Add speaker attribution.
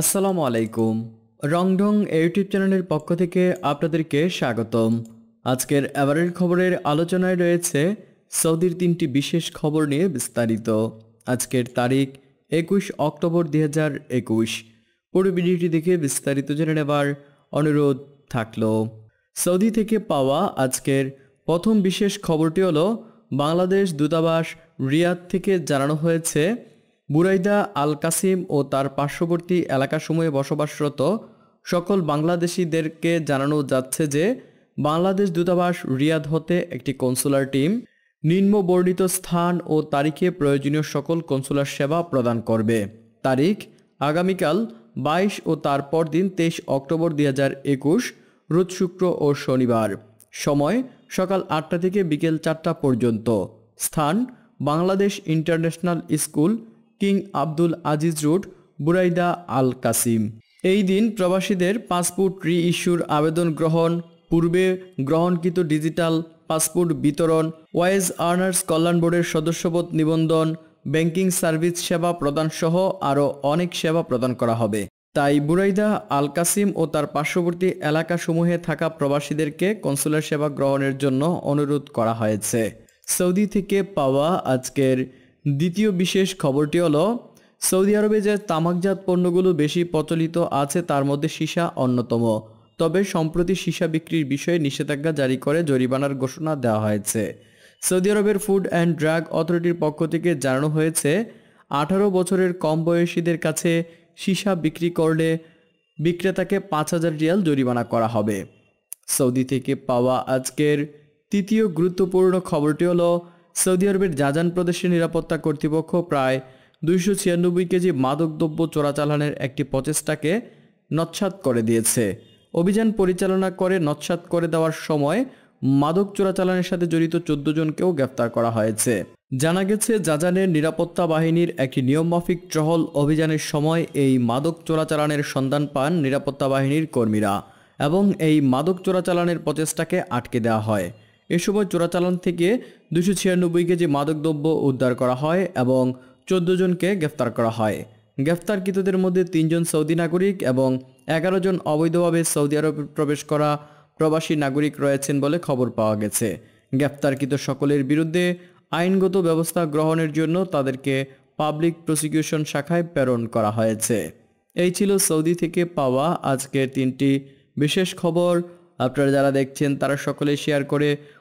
Speaker 1: আসসালামু আলাইকুম রংডং ইউটিউব চ্যানেলের পক্ষ থেকে আপনাদেরকে স্বাগতম আজকের এবারের খবরের আলোচনায় রয়েছে সৌদির তিনটি বিশেষ খবর নিয়ে বিস্তারিত আজকের তারিখ একুশ অক্টোবর দুই হাজার একুশ পুরো ভিডিওটি দেখে বিস্তারিত জেনে নেবার অনুরোধ থাকল সৌদি থেকে পাওয়া আজকের প্রথম বিশেষ খবরটি হলো বাংলাদেশ দূতাবাস রিয়াদ থেকে জানানো হয়েছে বুরাইদা আল কাসিম ও তার পার্শ্ববর্তী এলাকাসমূহে বসবাসরত সকল বাংলাদেশিদেরকে জানানো যাচ্ছে যে বাংলাদেশ দূতাবাস রিয়াদ হতে একটি কনসুলার টিম নিম্নবর্ণিত স্থান ও তারিখে প্রয়োজনীয় সকল কনসুলার সেবা প্রদান করবে তারিখ আগামীকাল বাইশ ও তারপর দিন তেইশ অক্টোবর দুই রোজ শুক্র ও শনিবার সময় সকাল আটটা থেকে বিকেল চারটা পর্যন্ত স্থান Bangladesh international school King Abdul Aziz Road Buraidah Al Qassim এই দিন প্রবাসীদের পাসপোর্ট রি ইস্যুর আবেদন গ্রহণ পূর্বে গ্রহণকৃত ডিজিটাল পাসপোর্ট বিতরণ ওয়াইজ আর্নার্স কল্যাণ বোর্ডের সদস্যপদ নিবন্ধন ব্যাংকিং সার্ভিস সেবা প্রদানসহ আরও অনেক সেবা প্রদান করা হবে তাই বুরাইদা আল কাসিম ও তার পার্শ্ববর্তী এলাকাসমূহে থাকা প্রবাসীদেরকে কনসুলার সেবা গ্রহণের জন্য অনুরোধ করা হয়েছে সৌদি থেকে পাওয়া আজকের দ্বিতীয় বিশেষ খবরটি হলো সৌদি আরবে যে তামাকজাত পণ্যগুলো বেশি প্রচলিত আছে তার মধ্যে সীসা অন্যতম তবে সম্প্রতি সীসা বিক্রির বিষয়ে নিষেধাজ্ঞা জারি করে জরিমানার ঘোষণা দেওয়া হয়েছে সৌদি আরবের ফুড অ্যান্ড ড্রাগ অথরিটির পক্ষ থেকে জানানো হয়েছে আঠারো বছরের কম বয়সীদের কাছে সীসা বিক্রি করলে বিক্রেতাকে পাঁচ হাজার রিয়াল জরিমানা করা হবে সৌদি থেকে পাওয়া আজকের তৃতীয় গুরুত্বপূর্ণ খবরটি হলো সৌদি আরবের জাজান প্রদেশের নিরাপত্তা কর্তৃপক্ষ প্রায় দুইশো ছিয়ানব্বই কেজি মাদকদ্রব্য চোরাচালানের একটি প্রচেষ্টাকে নৎসাত করে দিয়েছে অভিযান পরিচালনা করে নৎসাত করে দেওয়ার সময় মাদক চোরাচালানের সাথে জড়িত চোদ্দ জনকেও গ্রেফতার করা হয়েছে জানা গেছে জাজানের নিরাপত্তা বাহিনীর একটি নিয়মমাফিক টহল অভিযানের সময় এই মাদক চোরাচালানের সন্ধান পান নিরাপত্তা বাহিনীর কর্মীরা এবং এই মাদক চোরাচালানের প্রচেষ্টাকে আটকে দেওয়া হয় এ সময় চোরাচালান থেকে দুশো ছিয়ানব্বই কেজি মাদকদ্রব্য উদ্ধার করা হয় এবং চোদ্দ জনকে গ্রেফতার করা হয় গ্রেফতারকৃতদের মধ্যে তিনজন সৌদি নাগরিক এবং এগারো জন অবৈধভাবে সৌদি আরবে প্রবেশ করা প্রবাসী নাগরিক রয়েছেন বলে খবর পাওয়া গেছে গ্রেপ্তারকৃত সকলের বিরুদ্ধে আইনগত ব্যবস্থা গ্রহণের জন্য তাদেরকে পাবলিক প্রসিকিউশন শাখায় প্রেরণ করা হয়েছে এই ছিল সৌদি থেকে পাওয়া আজকের তিনটি বিশেষ খবর আপনারা যারা দেখছেন তারা সকলে শেয়ার করে